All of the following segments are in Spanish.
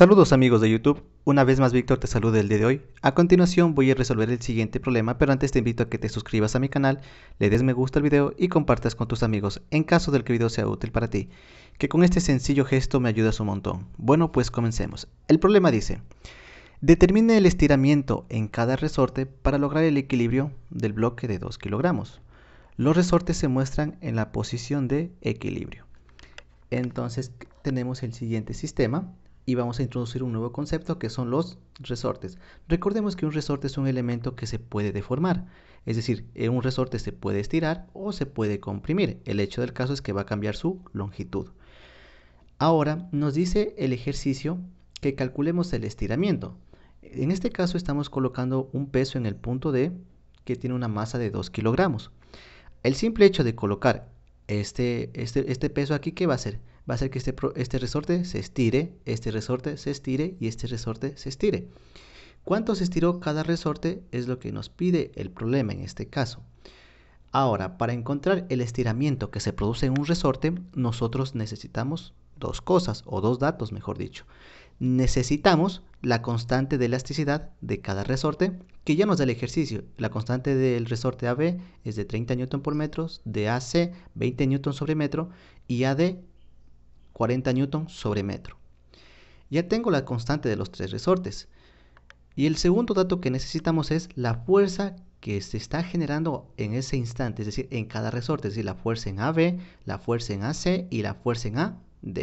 Saludos amigos de YouTube, una vez más Víctor te saluda el día de hoy. A continuación voy a resolver el siguiente problema, pero antes te invito a que te suscribas a mi canal, le des me gusta al video y compartas con tus amigos en caso del que el video sea útil para ti, que con este sencillo gesto me ayudas un montón. Bueno, pues comencemos. El problema dice, determine el estiramiento en cada resorte para lograr el equilibrio del bloque de 2 kilogramos. Los resortes se muestran en la posición de equilibrio. Entonces tenemos el siguiente sistema y vamos a introducir un nuevo concepto que son los resortes. Recordemos que un resorte es un elemento que se puede deformar, es decir, un resorte se puede estirar o se puede comprimir. El hecho del caso es que va a cambiar su longitud. Ahora nos dice el ejercicio que calculemos el estiramiento. En este caso estamos colocando un peso en el punto D que tiene una masa de 2 kilogramos. El simple hecho de colocar este, este, este peso aquí, ¿qué va a hacer? va a ser que este, este resorte se estire, este resorte se estire y este resorte se estire. ¿Cuánto se estiró cada resorte? Es lo que nos pide el problema en este caso. Ahora, para encontrar el estiramiento que se produce en un resorte, nosotros necesitamos dos cosas, o dos datos mejor dicho. Necesitamos la constante de elasticidad de cada resorte, que ya nos da el ejercicio. La constante del resorte AB es de 30 N por metro, de AC 20 N sobre metro y AD 40 N sobre metro. Ya tengo la constante de los tres resortes. Y el segundo dato que necesitamos es la fuerza que se está generando en ese instante, es decir, en cada resorte, es decir, la fuerza en AB, la fuerza en AC y la fuerza en AD.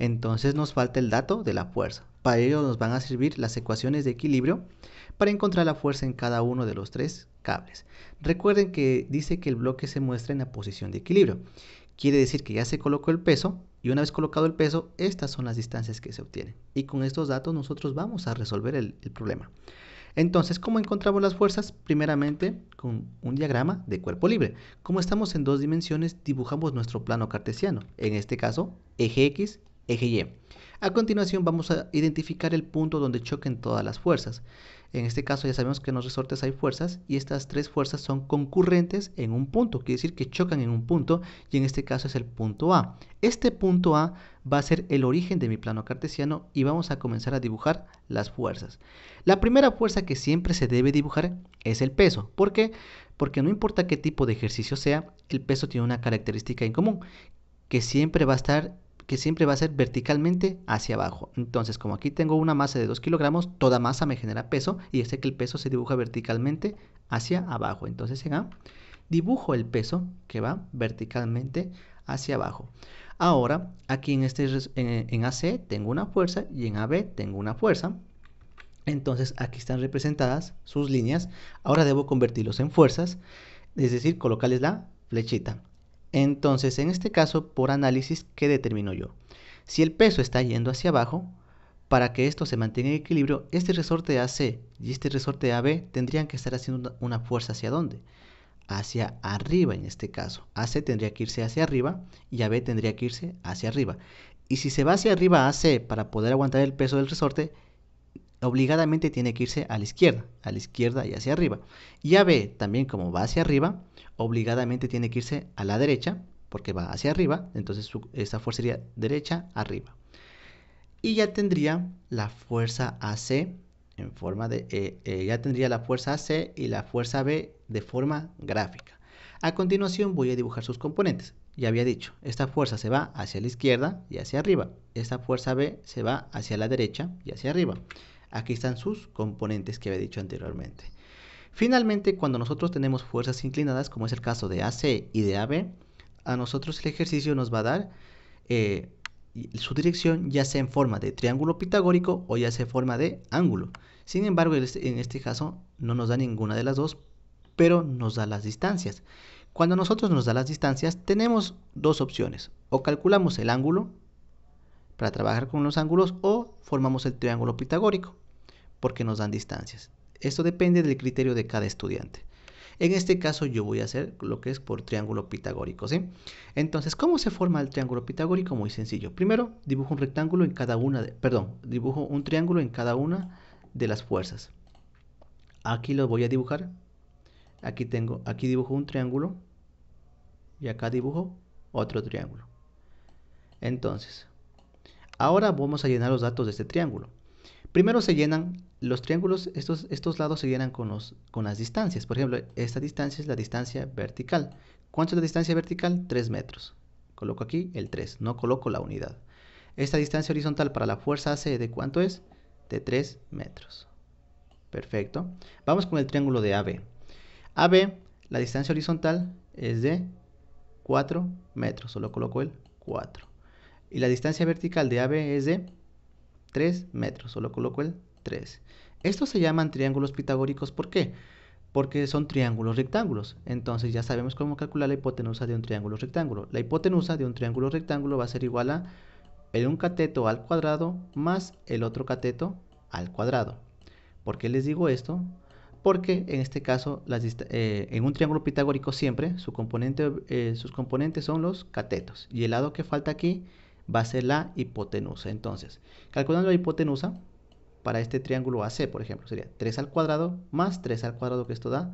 Entonces nos falta el dato de la fuerza. Para ello nos van a servir las ecuaciones de equilibrio para encontrar la fuerza en cada uno de los tres cables. Recuerden que dice que el bloque se muestra en la posición de equilibrio. Quiere decir que ya se colocó el peso, y una vez colocado el peso, estas son las distancias que se obtienen. Y con estos datos nosotros vamos a resolver el, problema. Entonces, ¿cómo encontramos las fuerzas? Primeramente, con un diagrama de cuerpo libre. Como estamos en dos dimensiones, dibujamos nuestro plano cartesiano. En este caso, eje X eje Y. A continuación vamos a identificar el punto donde choquen todas las fuerzas. En este caso ya sabemos que en los resortes hay fuerzas y estas tres fuerzas son concurrentes en un punto, quiere decir que chocan en un punto y en este caso es el punto A. Este punto A va a ser el origen de mi plano cartesiano y vamos a comenzar a dibujar las fuerzas. La primera fuerza que siempre se debe dibujar es el peso. ¿Por qué? Porque no importa qué tipo de ejercicio sea, el peso tiene una característica en común, que siempre va a estar que siempre va a ser verticalmente hacia abajo. Entonces, como aquí tengo una masa de 2 kilogramos, toda masa me genera peso y sé que el peso se dibuja verticalmente hacia abajo. Entonces, en a dibujo el peso que va verticalmente hacia abajo. Ahora, aquí en, este, en, en AC tengo una fuerza y en AB tengo una fuerza. Entonces, aquí están representadas sus líneas. Ahora debo convertirlos en fuerzas, es decir, colocarles la flechita. Entonces, en este caso, por análisis, ¿qué determino yo? Si el peso está yendo hacia abajo, para que esto se mantenga en equilibrio, este resorte AC y este resorte AB tendrían que estar haciendo una fuerza hacia dónde? Hacia arriba en este caso. AC tendría que irse hacia arriba y AB tendría que irse hacia arriba. Y si se va hacia arriba AC para poder aguantar el peso del resorte, obligadamente tiene que irse a la izquierda, a la izquierda y hacia arriba. Y AB también como va hacia arriba, obligadamente tiene que irse a la derecha, porque va hacia arriba, entonces esta fuerza sería derecha arriba. Y ya tendría la fuerza AC en forma de e, e, ya tendría la fuerza AC y la fuerza B de forma gráfica. A continuación voy a dibujar sus componentes. Ya había dicho, esta fuerza se va hacia la izquierda y hacia arriba. Esta fuerza B se va hacia la derecha y hacia arriba. Aquí están sus componentes que había dicho anteriormente. Finalmente, cuando nosotros tenemos fuerzas inclinadas, como es el caso de AC y de AB, a nosotros el ejercicio nos va a dar eh, su dirección ya sea en forma de triángulo pitagórico o ya sea en forma de ángulo. Sin embargo, en este caso no nos da ninguna de las dos, pero nos da las distancias. Cuando nosotros nos da las distancias, tenemos dos opciones. O calculamos el ángulo para trabajar con los ángulos o formamos el triángulo pitagórico porque nos dan distancias. Esto depende del criterio de cada estudiante. En este caso yo voy a hacer lo que es por triángulo pitagórico, ¿sí? Entonces, ¿cómo se forma el triángulo pitagórico? Muy sencillo. Primero, dibujo un rectángulo en cada una, de, perdón, dibujo un triángulo en cada una de las fuerzas. Aquí lo voy a dibujar. Aquí tengo, aquí dibujo un triángulo y acá dibujo otro triángulo. Entonces, ahora vamos a llenar los datos de este triángulo. Primero se llenan los triángulos, estos, estos lados se llenan con, con las distancias. Por ejemplo, esta distancia es la distancia vertical. ¿Cuánto es la distancia vertical? 3 metros. Coloco aquí el 3, no coloco la unidad. Esta distancia horizontal para la fuerza AC de cuánto es? De 3 metros. Perfecto. Vamos con el triángulo de AB. AB, la distancia horizontal es de 4 metros, solo coloco el 4. Y la distancia vertical de AB es de 3 metros, solo coloco el 3. Estos se llaman triángulos pitagóricos, ¿por qué? Porque son triángulos rectángulos. Entonces ya sabemos cómo calcular la hipotenusa de un triángulo rectángulo. La hipotenusa de un triángulo rectángulo va a ser igual a el un cateto al cuadrado más el otro cateto al cuadrado. ¿Por qué les digo esto? Porque en este caso, eh, en un triángulo pitagórico siempre eh, sus componentes son los catetos. Y el lado que falta aquí va a ser la hipotenusa. Entonces, calculando la hipotenusa para este triángulo AC, por ejemplo, sería 3 al cuadrado más 3 al cuadrado que esto da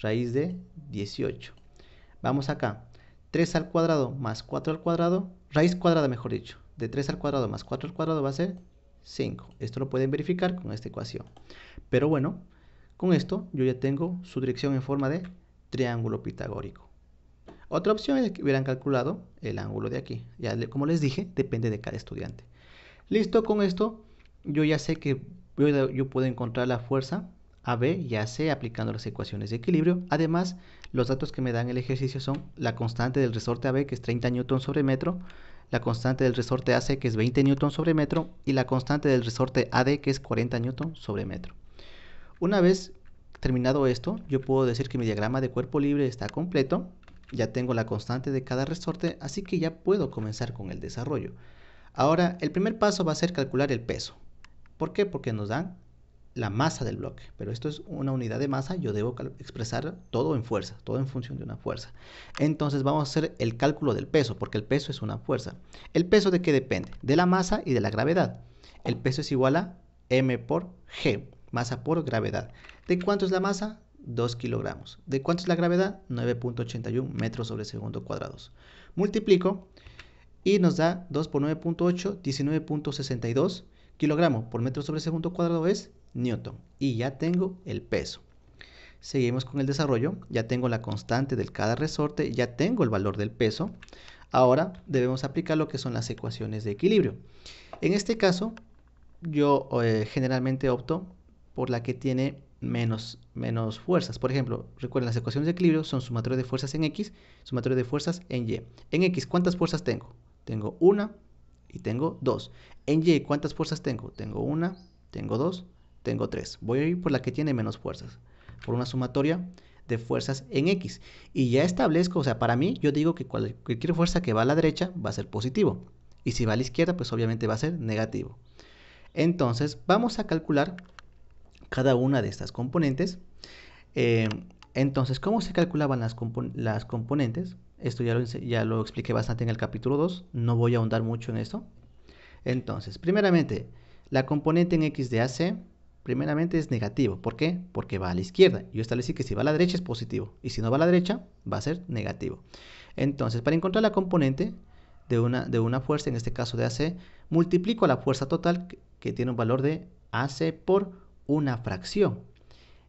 raíz de 18. Vamos acá, 3 al cuadrado más 4 al cuadrado, raíz cuadrada mejor dicho, de 3 al cuadrado más 4 al cuadrado va a ser 5. Esto lo pueden verificar con esta ecuación. Pero bueno, con esto yo ya tengo su dirección en forma de triángulo pitagórico. Otra opción es que hubieran calculado el ángulo de aquí. Ya, como les dije, depende de cada estudiante. Listo, con esto yo ya sé que yo, puedo encontrar la fuerza AB, y AC aplicando las ecuaciones de equilibrio. Además, los datos que me dan el ejercicio son la constante del resorte AB, que es 30 N sobre metro, la constante del resorte AC, que es 20 N sobre metro, y la constante del resorte AD, que es 40 N sobre metro. Una vez terminado esto, yo puedo decir que mi diagrama de cuerpo libre está completo ya tengo la constante de cada resorte, así que ya puedo comenzar con el desarrollo. Ahora, el primer paso va a ser calcular el peso. ¿Por qué? Porque nos dan la masa del bloque, pero esto es una unidad de masa, yo debo expresar todo en fuerza, todo en función de una fuerza. Entonces vamos a hacer el cálculo del peso, porque el peso es una fuerza. ¿El peso de qué depende? De la masa y de la gravedad. El peso es igual a m por g, masa por gravedad. ¿De cuánto es la masa? 2 kilogramos. ¿De cuánto es la gravedad? 9.81 metros sobre segundo cuadrados. Multiplico y nos da 2 por 9.8, 19.62 kilogramos por metro sobre segundo cuadrado es newton. Y ya tengo el peso. Seguimos con el desarrollo. Ya tengo la constante de cada resorte, ya tengo el valor del peso. Ahora debemos aplicar lo que son las ecuaciones de equilibrio. En este caso, yo eh, generalmente opto por la que tiene menos, menos fuerzas. Por ejemplo, recuerden, las ecuaciones de equilibrio son sumatoria de fuerzas en X, sumatoria de fuerzas en Y. En X, ¿cuántas fuerzas tengo? Tengo una y tengo dos. En Y, ¿cuántas fuerzas tengo? Tengo una, tengo dos, tengo tres. Voy a ir por la que tiene menos fuerzas, por una sumatoria de fuerzas en X. Y ya establezco, o sea, para mí yo digo que cualquier fuerza que va a la derecha va a ser positivo. Y si va a la izquierda, pues obviamente va a ser negativo. Entonces, vamos a calcular cada una de estas componentes. Eh, entonces, ¿cómo se calculaban las, las componentes? Esto ya lo, expliqué bastante en el capítulo 2, no voy a ahondar mucho en esto. Entonces, primeramente, la componente en x de AC, primeramente es negativo. ¿Por qué? Porque va a la izquierda. Yo establecí que si va a la derecha es positivo, y si no va a la derecha, va a ser negativo. Entonces, para encontrar la componente de una, de una fuerza, en este caso de AC, multiplico la fuerza total que, que tiene un valor de AC por una fracción.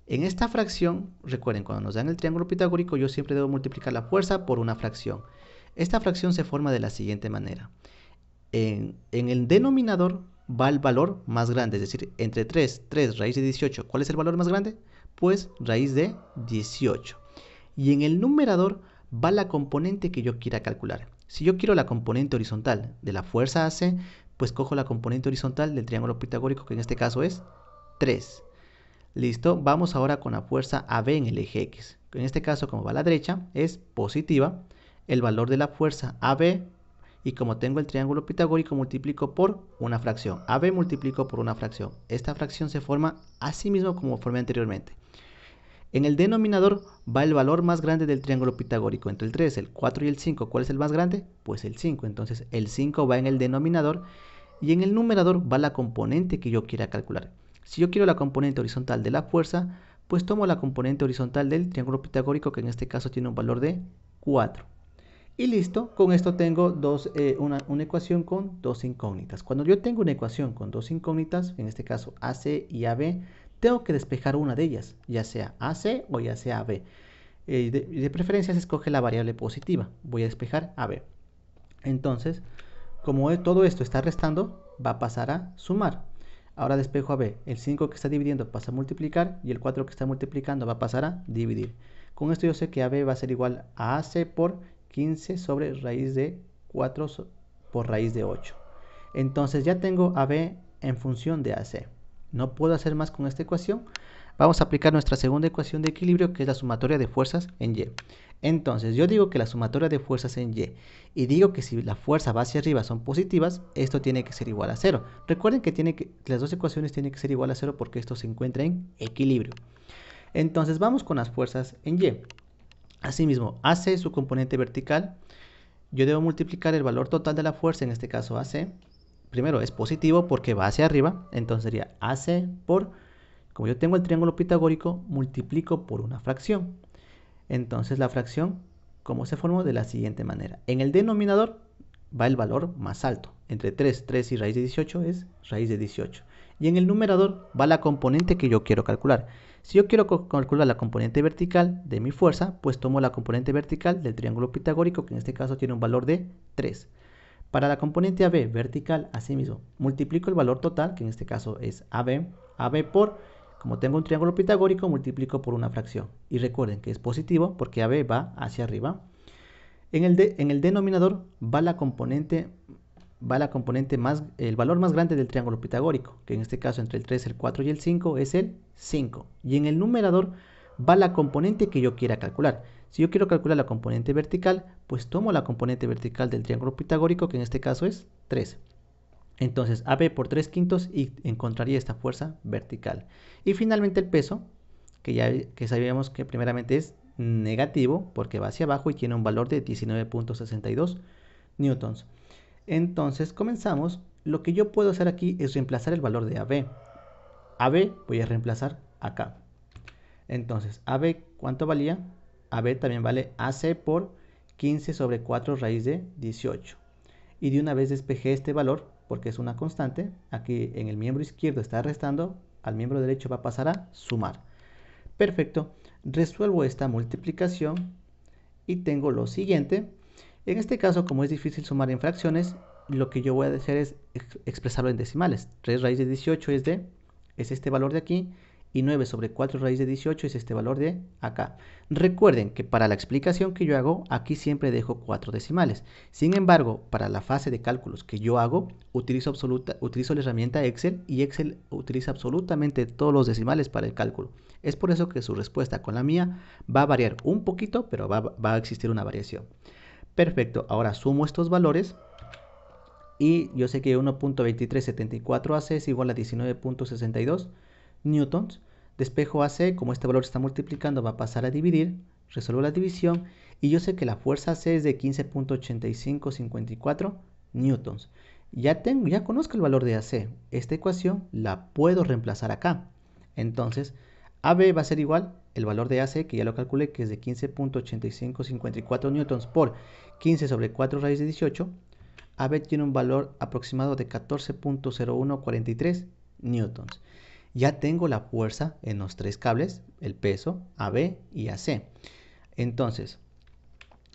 En esta fracción, recuerden, cuando nos dan el triángulo pitagórico, yo siempre debo multiplicar la fuerza por una fracción. Esta fracción se forma de la siguiente manera. En, el denominador va el valor más grande, es decir, entre 3, 3 raíz de 18. ¿Cuál es el valor más grande? Pues raíz de 18. Y en el numerador va la componente que yo quiera calcular. Si yo quiero la componente horizontal de la fuerza AC, pues cojo la componente horizontal del triángulo pitagórico, que en este caso es 3. Listo, vamos ahora con la fuerza AB en el eje X. En este caso, como va a la derecha, es positiva. El valor de la fuerza AB, y como tengo el triángulo pitagórico, multiplico por una fracción. AB multiplico por una fracción. Esta fracción se forma así mismo como formé anteriormente. En el denominador va el valor más grande del triángulo pitagórico, entre el 3, el 4 y el 5. ¿Cuál es el más grande? Pues el 5. Entonces el 5 va en el denominador y en el numerador va la componente que yo quiera calcular. Si yo quiero la componente horizontal de la fuerza, pues tomo la componente horizontal del triángulo pitagórico que en este caso tiene un valor de 4. Y listo, con esto tengo dos, eh, una, ecuación con dos incógnitas. Cuando yo tengo una ecuación con dos incógnitas, en este caso AC y AB, tengo que despejar una de ellas, ya sea AC o ya sea AB. Eh, de, preferencia se escoge la variable positiva, voy a despejar AB. Entonces, como todo esto está restando, va a pasar a sumar. Ahora despejo a B. El 5 que está dividiendo pasa a multiplicar y el 4 que está multiplicando va a pasar a dividir. Con esto yo sé que AB va a ser igual a AC por 15 sobre raíz de 4 por raíz de 8. Entonces ya tengo AB en función de AC. No puedo hacer más con esta ecuación vamos a aplicar nuestra segunda ecuación de equilibrio que es la sumatoria de fuerzas en Y. Entonces, yo digo que la sumatoria de fuerzas en Y y digo que si la fuerza va hacia arriba son positivas, esto tiene que ser igual a cero. Recuerden que, las dos ecuaciones tienen que ser igual a cero porque esto se encuentra en equilibrio. Entonces, vamos con las fuerzas en Y. Asimismo, AC su componente vertical. Yo debo multiplicar el valor total de la fuerza, en este caso AC. Primero es positivo porque va hacia arriba, entonces sería AC por como yo tengo el triángulo pitagórico, multiplico por una fracción. Entonces la fracción, ¿cómo se formó? De la siguiente manera. En el denominador va el valor más alto. Entre 3, 3 y raíz de 18 es raíz de 18. Y en el numerador va la componente que yo quiero calcular. Si yo quiero calcular la componente vertical de mi fuerza, pues tomo la componente vertical del triángulo pitagórico, que en este caso tiene un valor de 3. Para la componente AB vertical, mismo, multiplico el valor total, que en este caso es AB, AB por como tengo un triángulo pitagórico, multiplico por una fracción. Y recuerden que es positivo porque AB va hacia arriba. En el, denominador va la componente va la componente más, el valor más grande del triángulo pitagórico, que en este caso entre el 3, el 4 y el 5 es el 5. Y en el numerador va la componente que yo quiera calcular. Si yo quiero calcular la componente vertical, pues tomo la componente vertical del triángulo pitagórico, que en este caso es 3. Entonces AB por 3 quintos y encontraría esta fuerza vertical. Y finalmente el peso, que ya sabíamos que primeramente es negativo porque va hacia abajo y tiene un valor de 19.62 newtons. Entonces comenzamos. Lo que yo puedo hacer aquí es reemplazar el valor de AB. AB voy a reemplazar acá. Entonces, AB, ¿cuánto valía? AB también vale AC por 15 sobre 4 raíz de 18. Y de una vez despejé este valor, porque es una constante. Aquí en el miembro izquierdo está restando, al miembro derecho va a pasar a sumar. Perfecto. Resuelvo esta multiplicación y tengo lo siguiente. En este caso, como es difícil sumar en fracciones, lo que yo voy a hacer es expresarlo en decimales. 3 raíz de 18 es de, es este valor de aquí, y 9 sobre 4 raíz de 18 es este valor de acá. Recuerden que para la explicación que yo hago, aquí siempre dejo 4 decimales. Sin embargo, para la fase de cálculos que yo hago, utilizo, utilizo la herramienta Excel y Excel utiliza absolutamente todos los decimales para el cálculo. Es por eso que su respuesta con la mía va a variar un poquito, pero va, va a existir una variación. Perfecto, ahora sumo estos valores y yo sé que 1.2374 AC es igual a 19.62 newtons Despejo AC, como este valor está multiplicando, va a pasar a dividir. Resuelvo la división y yo sé que la fuerza AC es de 15.8554 newtons. Ya, tengo, ya conozco el valor de AC. Esta ecuación la puedo reemplazar acá. Entonces, AB va a ser igual el valor de AC, que ya lo calculé, que es de 15.8554 newtons por 15 sobre 4 raíz de 18. AB tiene un valor aproximado de 14.0143 newtons ya tengo la fuerza en los tres cables, el peso AB y AC. Entonces,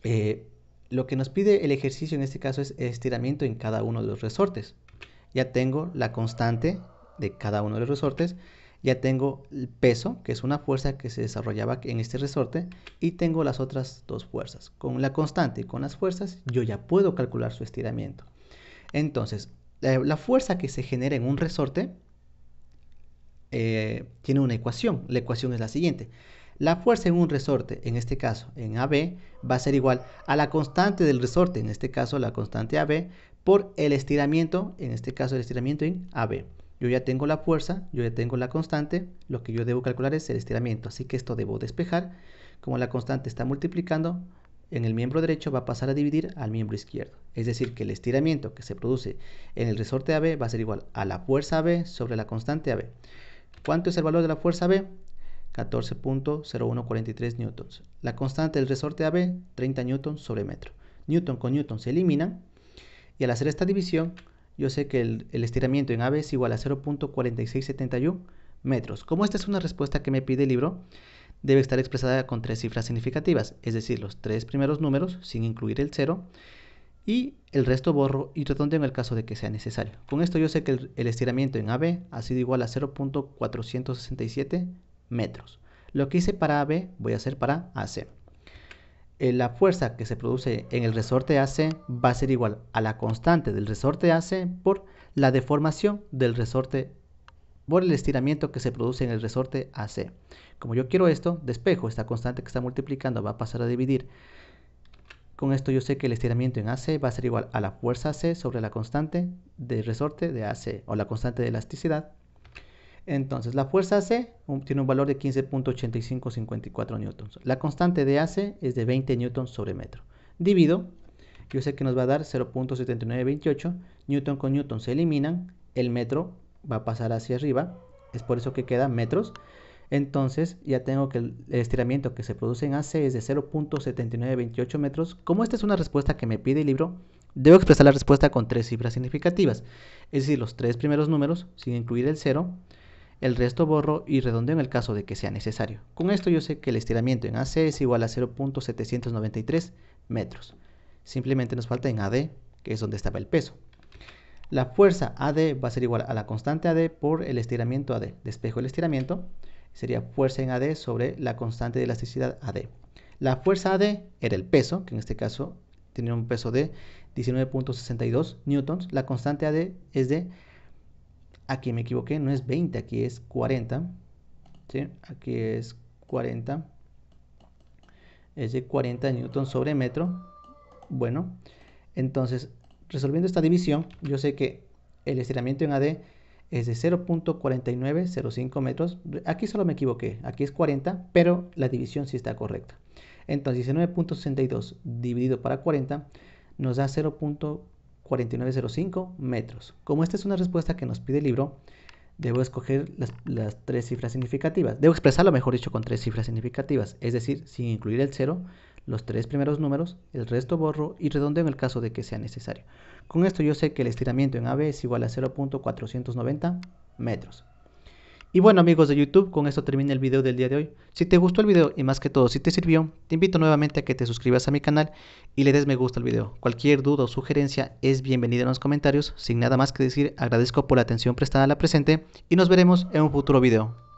eh, lo que nos pide el ejercicio en este caso es estiramiento en cada uno de los resortes. Ya tengo la constante de cada uno de los resortes, ya tengo el peso, que es una fuerza que se desarrollaba en este resorte, y tengo las otras dos fuerzas. Con la constante y con las fuerzas yo ya puedo calcular su estiramiento. Entonces, eh, la fuerza que se genera en un resorte eh, tiene una ecuación. La ecuación es la siguiente. La fuerza en un resorte, en este caso en AB, va a ser igual a la constante del resorte, en este caso la constante AB, por el estiramiento, en este caso el estiramiento en AB. Yo ya tengo la fuerza, yo ya tengo la constante, lo que yo debo calcular es el estiramiento, así que esto debo despejar. Como la constante está multiplicando, en el miembro derecho va a pasar a dividir al miembro izquierdo. Es decir, que el estiramiento que se produce en el resorte AB va a ser igual a la fuerza AB sobre la constante AB. ¿Cuánto es el valor de la fuerza B? 14.0143 newtons. La constante del resorte AB, 30 newtons sobre metro. Newton con newton se eliminan y al hacer esta división yo sé que el, estiramiento en AB es igual a 0.4671 metros. Como esta es una respuesta que me pide el libro, debe estar expresada con tres cifras significativas, es decir, los tres primeros números sin incluir el cero y el resto borro y redondeo en el caso de que sea necesario. Con esto yo sé que el, estiramiento en AB ha sido igual a 0.467 metros. Lo que hice para AB voy a hacer para AC. Eh, la fuerza que se produce en el resorte AC va a ser igual a la constante del resorte AC por la deformación del resorte por el estiramiento que se produce en el resorte AC. Como yo quiero esto, despejo esta constante que está multiplicando, va a pasar a dividir con esto yo sé que el estiramiento en AC va a ser igual a la fuerza C sobre la constante de resorte de AC o la constante de elasticidad. Entonces la fuerza C um, tiene un valor de 15.8554 newtons. La constante de AC es de 20 newtons sobre metro. Divido, yo sé que nos va a dar 0.7928. Newton con newton se eliminan, el metro va a pasar hacia arriba, es por eso que queda metros. Entonces ya tengo que el estiramiento que se produce en AC es de 0.7928 metros. Como esta es una respuesta que me pide el libro, debo expresar la respuesta con tres cifras significativas. Es decir, los tres primeros números, sin incluir el 0, el resto borro y redondeo en el caso de que sea necesario. Con esto yo sé que el estiramiento en AC es igual a 0.793 metros. Simplemente nos falta en AD, que es donde estaba el peso. La fuerza AD va a ser igual a la constante AD por el estiramiento AD. Despejo el estiramiento sería fuerza en AD sobre la constante de elasticidad AD. La fuerza AD era el peso, que en este caso tenía un peso de 19.62 newtons. La constante AD es de, aquí me equivoqué, no es 20, aquí es 40. Aquí es 40. Es de 40 newtons sobre metro. Bueno, entonces, resolviendo esta división, yo sé que el estiramiento en AD es de 0.4905 metros. Aquí solo me equivoqué, aquí es 40, pero la división sí está correcta. Entonces 19.62 dividido para 40 nos da 0.4905 metros. Como esta es una respuesta que nos pide el libro, debo escoger las, tres cifras significativas. Debo expresarlo, mejor dicho, con tres cifras significativas, es decir, sin incluir el 0, los tres primeros números, el resto borro y redondeo en el caso de que sea necesario. Con esto yo sé que el estiramiento en AB es igual a 0.490 metros. Y bueno amigos de YouTube, con esto termina el video del día de hoy. Si te gustó el video y más que todo si te sirvió, te invito nuevamente a que te suscribas a mi canal y le des me gusta al video. Cualquier duda o sugerencia es bienvenida en los comentarios. Sin nada más que decir, agradezco por la atención prestada a la presente y nos veremos en un futuro video.